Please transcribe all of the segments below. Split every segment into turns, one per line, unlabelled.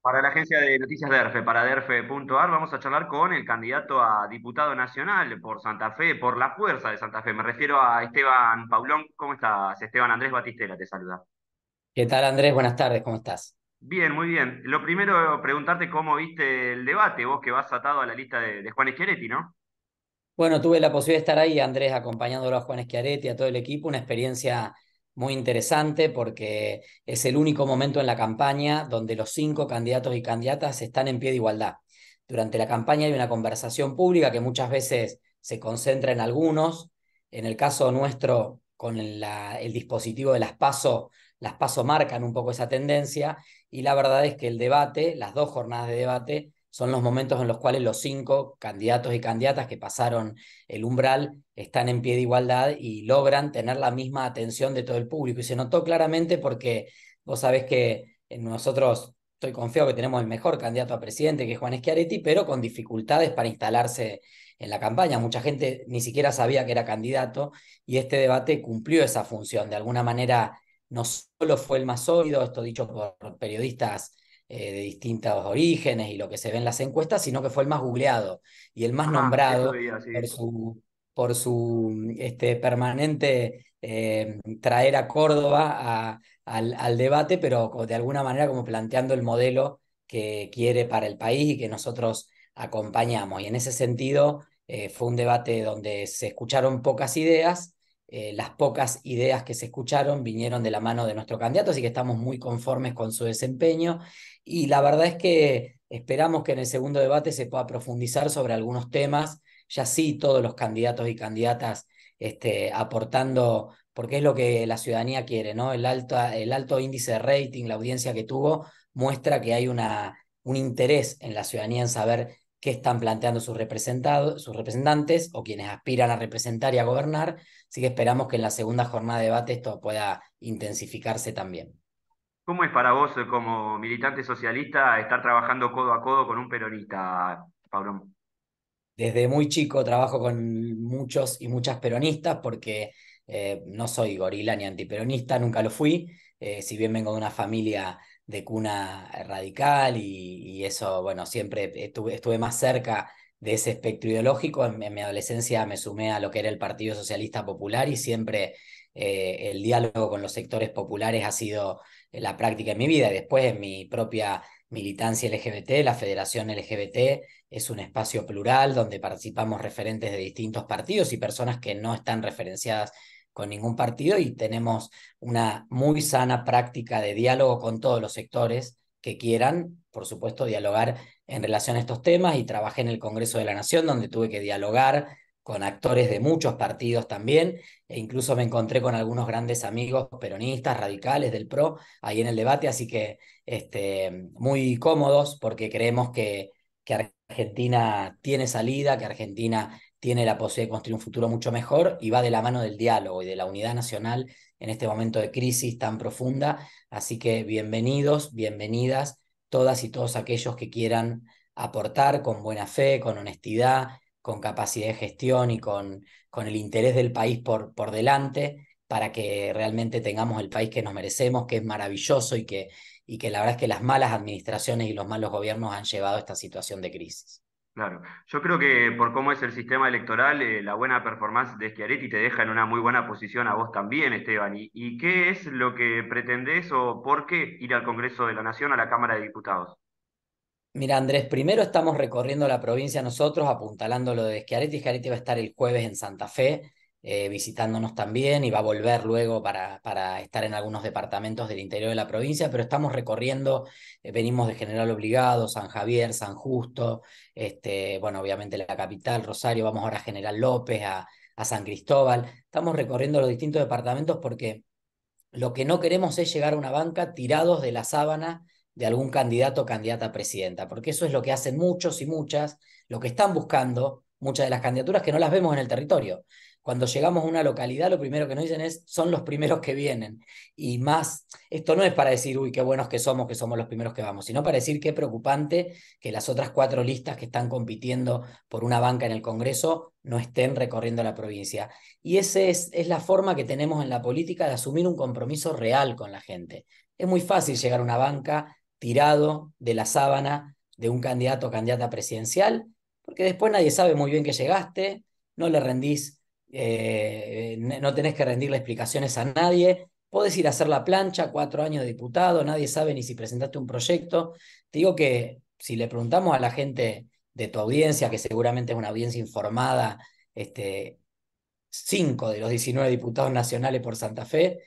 Para la agencia de noticias DERFE, para DERFE.ar, vamos a charlar con el candidato a diputado nacional por Santa Fe, por la fuerza de Santa Fe. Me refiero a Esteban Paulón. ¿Cómo estás? Esteban Andrés Batistela te saluda.
¿Qué tal, Andrés? Buenas tardes, ¿cómo estás?
Bien, muy bien. Lo primero, preguntarte cómo viste el debate, vos que vas atado a la lista de, Juan Eschiaretti, ¿no?
Bueno, tuve la posibilidad de estar ahí, Andrés, acompañándolo a Juan Eschiaretti, a todo el equipo, una experiencia muy interesante porque es el único momento en la campaña donde los cinco candidatos y candidatas están en pie de igualdad. Durante la campaña hay una conversación pública que muchas veces se concentra en algunos. En el caso nuestro, con el dispositivo de las PASO, las PASO marcan un poco esa tendencia y la verdad es que el debate, las dos jornadas de debate, son los momentos en los cuales los cinco candidatos y candidatas que pasaron el umbral están en pie de igualdad y logran tener la misma atención de todo el público. Y se notó claramente porque vos sabés que eh, nosotros, estoy confiado que tenemos el mejor candidato a presidente, que es Juan Schiaretti, pero con dificultades para instalarse en la campaña. Mucha gente ni siquiera sabía que era candidato y este debate cumplió esa función. De alguna manera, no solo fue el más sólido, esto dicho por periodistas eh, de distintos orígenes y lo que se ve en las encuestas, sino que fue el más googleado y el más ah, nombrado por su, por su este, permanente eh, traer a Córdoba al, debate, pero de alguna manera como planteando el modelo que quiere para el país y que nosotros acompañamos. Y en ese sentido eh, fue un debate donde se escucharon pocas ideas eh, las pocas ideas que se escucharon vinieron de la mano de nuestro candidato, así que estamos muy conformes con su desempeño y la verdad es que esperamos que en el segundo debate se pueda profundizar sobre algunos temas, ya sí todos los candidatos y candidatas este, aportando, porque es lo que la ciudadanía quiere, ¿no? El, alto el alto índice de rating, la audiencia que tuvo, muestra que hay una, un interés en la ciudadanía en saber que están planteando sus, representados, sus representantes o quienes aspiran a representar y a gobernar. Así que esperamos que en la segunda jornada de debate esto pueda intensificarse también.
¿Cómo es para vos eh, como militante socialista estar trabajando codo a codo con un peronista, Pablo?
Desde muy chico trabajo con muchos y muchas peronistas porque eh, no soy gorila ni antiperonista, nunca lo fui, eh, si bien vengo de una familia de cuna radical y, eso, bueno, siempre estuve, más cerca de ese espectro ideológico. En, mi adolescencia me sumé a lo que era el Partido Socialista Popular y siempre eh, el diálogo con los sectores populares ha sido la práctica en mi vida. Después en mi propia militancia LGBT, la Federación LGBT es un espacio plural donde participamos referentes de distintos partidos y personas que no están referenciadas con ningún partido y tenemos una muy sana práctica de diálogo con todos los sectores que quieran, por supuesto, dialogar en relación a estos temas y trabajé en el Congreso de la Nación donde tuve que dialogar con actores de muchos partidos también, e incluso me encontré con algunos grandes amigos peronistas, radicales del PRO, ahí en el debate, así que este, muy cómodos porque creemos que, que Argentina tiene salida, que Argentina tiene la posibilidad de construir un futuro mucho mejor y va de la mano del diálogo y de la unidad nacional en este momento de crisis tan profunda. Así que bienvenidos, bienvenidas todas y todos aquellos que quieran aportar con buena fe, con honestidad, con capacidad de gestión y con, con el interés del país por, por delante para que realmente tengamos el país que nos merecemos, que es maravilloso y que, y que la verdad es que las malas administraciones y los malos gobiernos han llevado a esta situación de crisis. Claro, yo creo
que por cómo es el sistema electoral, eh, la buena performance de Schiaretti te deja en una muy buena posición a vos también, Esteban. ¿Y, qué es lo que pretendés o por qué ir al Congreso de la Nación, a la Cámara de Diputados?
Mira, Andrés, primero estamos recorriendo la provincia nosotros, apuntalando lo de Schiaretti. Schiaretti va a estar el jueves en Santa Fe. Eh, visitándonos también y va a volver luego para, para, estar en algunos departamentos del interior de la provincia, pero estamos recorriendo, eh, venimos de General Obligado, San Javier, San Justo, este, bueno, obviamente la capital, Rosario, vamos ahora a General López, a, a San Cristóbal, estamos recorriendo los distintos departamentos porque lo que no queremos es llegar a una banca tirados de la sábana de algún candidato o candidata a presidenta, porque eso es lo que hacen muchos y muchas, lo que están buscando muchas de las candidaturas que no las vemos en el territorio. Cuando llegamos a una localidad, lo primero que nos dicen es, son los primeros que vienen. Y más, esto no es para decir, uy, qué buenos que somos, que somos los primeros que vamos, sino para decir qué preocupante que las otras cuatro listas que están compitiendo por una banca en el Congreso no estén recorriendo la provincia. Y esa es, es la forma que tenemos en la política de asumir un compromiso real con la gente. Es muy fácil llegar a una banca tirado de la sábana de un candidato o candidata presidencial, porque después nadie sabe muy bien que llegaste, no le rendís eh, no tenés que rendirle explicaciones a nadie, podés ir a hacer la plancha, cuatro años de diputado, nadie sabe ni si presentaste un proyecto. Te digo que si le preguntamos a la gente de tu audiencia, que seguramente es una audiencia informada, este, cinco de los 19 diputados nacionales por Santa Fe,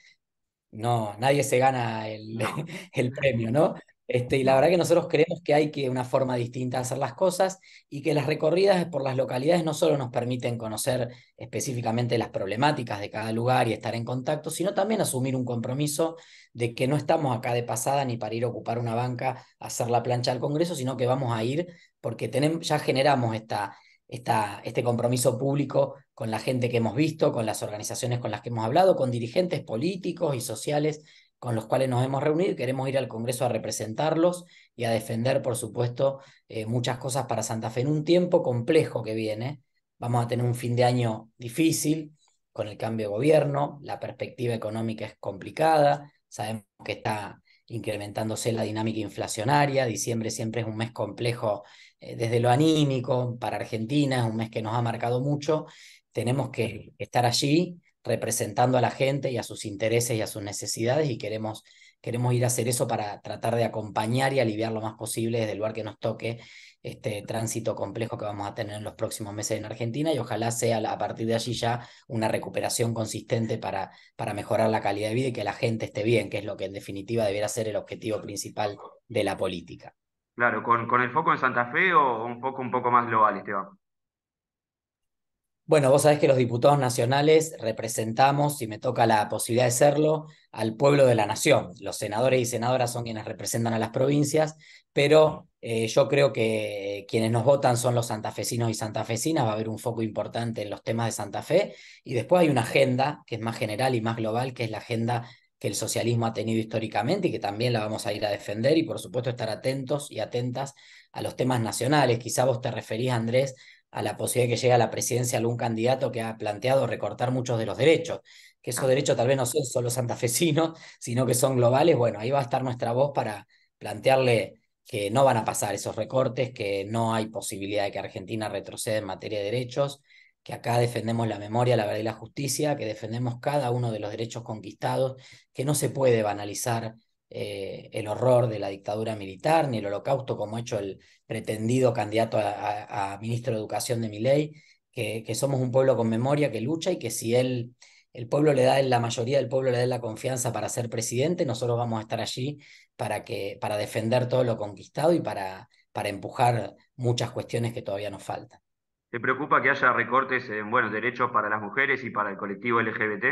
no, nadie se gana el, el premio, ¿no? Este, y la verdad que nosotros creemos que hay que una forma distinta de hacer las cosas y que las recorridas por las localidades no solo nos permiten conocer específicamente las problemáticas de cada lugar y estar en contacto, sino también asumir un compromiso de que no estamos acá de pasada ni para ir a ocupar una banca, a hacer la plancha al Congreso, sino que vamos a ir porque tenemos, ya generamos esta, esta, este compromiso público con la gente que hemos visto, con las organizaciones con las que hemos hablado, con dirigentes políticos y sociales con los cuales nos hemos reunido y queremos ir al Congreso a representarlos y a defender, por supuesto, eh, muchas cosas para Santa Fe en un tiempo complejo que viene. Vamos a tener un fin de año difícil con el cambio de gobierno, la perspectiva económica es complicada, sabemos que está incrementándose la dinámica inflacionaria, diciembre siempre es un mes complejo eh, desde lo anímico, para Argentina es un mes que nos ha marcado mucho, tenemos que estar allí representando a la gente y a sus intereses y a sus necesidades y queremos, queremos ir a hacer eso para tratar de acompañar y aliviar lo más posible desde el lugar que nos toque este tránsito complejo que vamos a tener en los próximos meses en Argentina y ojalá sea a partir de allí ya una recuperación consistente para, para mejorar la calidad de vida y que la gente esté bien, que es lo que en definitiva debería ser el objetivo principal de la política.
Claro, con, con el foco en Santa Fe o un foco un poco más global, Esteban.
Bueno, vos sabés que los diputados nacionales representamos, si me toca la posibilidad de serlo, al pueblo de la nación. Los senadores y senadoras son quienes representan a las provincias, pero eh, yo creo que quienes nos votan son los santafesinos y santafesinas. Va a haber un foco importante en los temas de Santa Fe. Y después hay una agenda que es más general y más global, que es la agenda que el socialismo ha tenido históricamente y que también la vamos a ir a defender y por supuesto estar atentos y atentas a los temas nacionales. Quizá vos te referís, Andrés, a la posibilidad de que llegue a la presidencia algún candidato que ha planteado recortar muchos de los derechos, que esos ah. derechos tal vez no son solo santafesinos, sino que son globales, bueno, ahí va a estar nuestra voz para plantearle que no van a pasar esos recortes, que no hay posibilidad de que Argentina retroceda en materia de derechos, que acá defendemos la memoria, la verdad y la justicia, que defendemos cada uno de los derechos conquistados, que no se puede banalizar eh, el horror de la dictadura militar ni el holocausto, como ha hecho el pretendido candidato a, ministro de Educación de Miley, que, que, somos un pueblo con memoria que lucha y que si él, el pueblo le da, la mayoría del pueblo le da la confianza para ser presidente, nosotros vamos a estar allí para, que, para defender todo lo conquistado y para, para empujar muchas cuestiones que todavía nos faltan.
¿Te preocupa que haya recortes en buenos derechos para las mujeres y para el colectivo LGBT?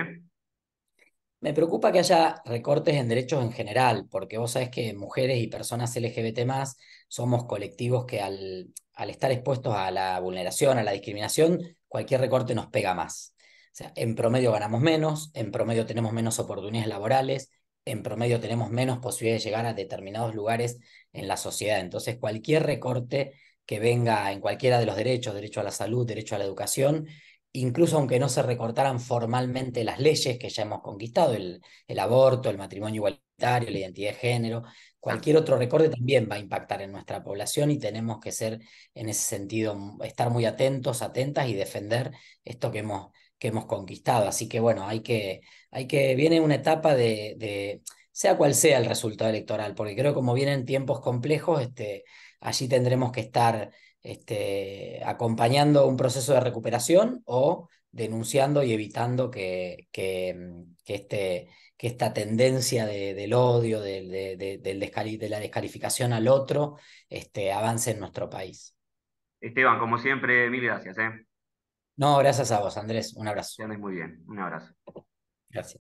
Me preocupa que haya recortes en derechos en general, porque vos sabés que mujeres y personas LGBT más somos colectivos que al, al estar expuestos a la vulneración, a la discriminación, cualquier recorte nos pega más. O sea, en promedio ganamos menos, en promedio tenemos menos oportunidades laborales, en promedio tenemos menos posibilidades de llegar a determinados lugares en la sociedad. Entonces, cualquier recorte que venga en cualquiera de los derechos, derecho a la salud, derecho a la educación, incluso aunque no se recortaran formalmente las leyes que ya hemos conquistado, el, aborto, el matrimonio igualitario, la identidad de género, cualquier otro recorte también va a impactar en nuestra población y tenemos que ser, en ese sentido, estar muy atentos, atentas y defender esto que hemos, que hemos conquistado. Así que bueno, hay que, hay que, viene una etapa de, sea cual sea el resultado electoral, porque creo que como vienen tiempos complejos, este, allí tendremos que estar este, acompañando un proceso de recuperación o denunciando y evitando que, que, mm, que este, que esta tendencia del odio, de, del de la descalificación al otro, este, avance en nuestro país.
Esteban, como siempre, mil gracias. ¿eh?
No, gracias a vos, Andrés. Un
abrazo. Muy bien, un abrazo. Gracias.